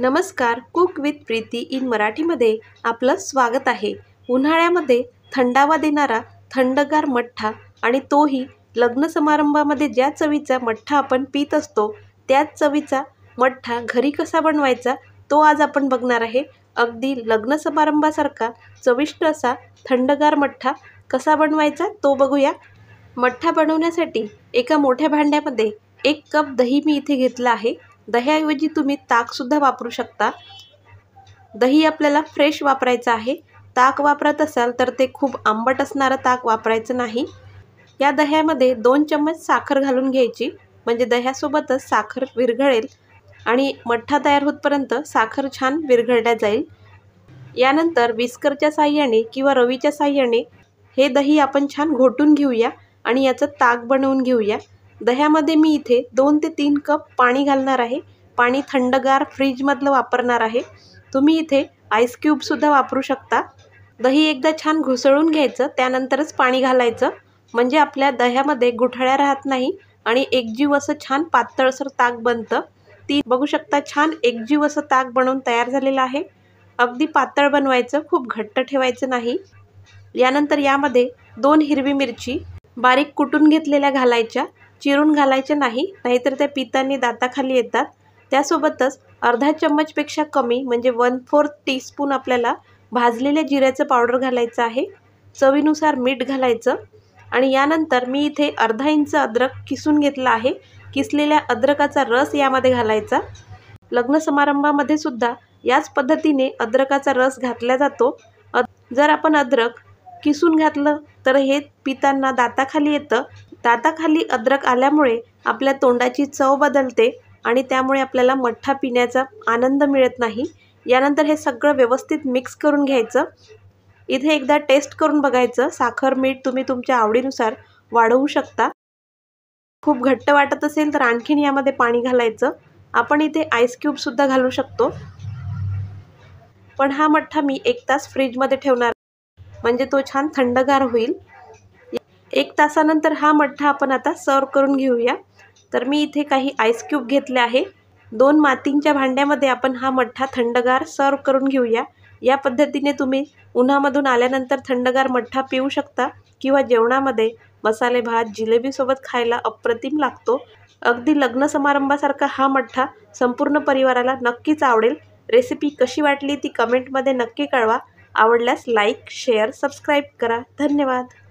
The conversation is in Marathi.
नमस्कार कुक विथ प्रीती इन मराठीमध्ये आपलं स्वागत आहे उन्हाळ्यामध्ये थंडावा देणारा थंडगार मठ्ठा आणि तोही लग्न समारंभामध्ये ज्या चवीचा मठ्ठा आपण पित असतो त्याच चवीचा मठ्ठा घरी कसा बनवायचा तो आज आपण बघणार आहे अगदी लग्न समारंभासारखा चविष्ट असा थंडगार मठ्ठा कसा बनवायचा तो बघूया मठ्ठा बनवण्यासाठी एका मोठ्या भांड्यामध्ये एक कप दही मी इथे घेतला आहे दह्याऐवजी तुम्ही ताकसुद्धा वापरू शकता दही आपल्याला फ्रेश वापरायचं आहे ताक वापरत असाल तर ते खूप आंबट असणारं ताक वापरायचं नाही या दह्यामध्ये दोन चम्मच साखर घालून घ्यायची म्हणजे दह्यासोबतच साखर विरघळेल आणि मठ्ठा तयार होतपर्यंत साखर छान विरघळल्या जाईल यानंतर विस्करच्या साह्याने किंवा रवीच्या साह्याने हे दही आपण छान घोटून घेऊया आणि याचं ताक बनवून घेऊया दह्यामध्ये मी इथे दोन ते तीन कप पाणी घालणार आहे पाणी थंडगार फ्रीजमधलं वापरणार आहे तुम्ही इथे आईस वापरू शकता दही एकदा छान घुसळून घ्यायचं त्यानंतरच पाणी घालायचं म्हणजे आपल्या दह्यामध्ये गुठळ्या राहत नाही आणि एकजीव असं छान पातळसर ताक बनतं ती बघू शकता छान एकजीव असं ताक बनवून तयार झालेलं आहे अगदी पातळ बनवायचं खूप घट्ट ठेवायचं नाही यानंतर यामध्ये दोन हिरवी मिरची बारीक कुटून घेतलेल्या घालायच्या चिरून घालायचे नाही नाहीतर त्या पितांनी दाताखाली येतात त्यासोबतच अर्धा चम्मचपेक्षा कमी म्हणजे वन फोर्थ टीस्पून आपल्याला भाजलेल्या जिऱ्याचं पावडर घालायचं आहे चवीनुसार मीठ घालायचं आणि यानंतर मी इथे अर्धा इंच अद्रक किसून घेतला आहे किसलेल्या अद्रकाचा रस यामध्ये घालायचा लग्न समारंभामध्ये सुद्धा याच पद्धतीने अद्रकाचा रस घातला जातो जर आपण अद्रक किसून घातलं तर हे पितांना दाताखाली येतं दाताखाली अद्रक आल्यामुळे आपल्या तोंडाची चव बदलते आणि त्यामुळे आपल्याला मठ्ठा पिण्याचा आनंद मिळत नाही यानंतर हे सगळं व्यवस्थित मिक्स करून घ्यायचं इथे एकदा टेस्ट करून बघायचं साखर मीठ तुम्ही तुमच्या आवडीनुसार वाढवू शकता खूप घट्ट वाटत असेल तर आणखीन यामध्ये पाणी घालायचं आपण इथे आईस क्यूबसुद्धा घालू शकतो पण हा मठ्ठा मी एक तास फ्रीजमध्ये ठेवणार म्हणजे तो छान थंडगार होईल एक तासानंतर हा मठ्ठा आपण आता सर्व करून घेऊया तर मी इथे काही आईस क्यूब घेतले आहे दोन मातींच्या भांड्यामध्ये आपण हा मठ्ठा थंडगार सर्व करून घेऊया या पद्धतीने तुम्ही उन्हामधून आल्यानंतर थंडगार मठ्ठा पिऊ शकता किंवा जेवणामध्ये मसाले भात जिलेबीसोबत खायला अप्रतिम लागतो अगदी लग्न समारंभासारखा हा मठ्ठा संपूर्ण परिवाराला नक्कीच आवडेल रेसिपी कशी वाटली ती कमेंटमध्ये नक्की कळवा आवडल्यास लाईक शेअर सबस्क्राईब करा धन्यवाद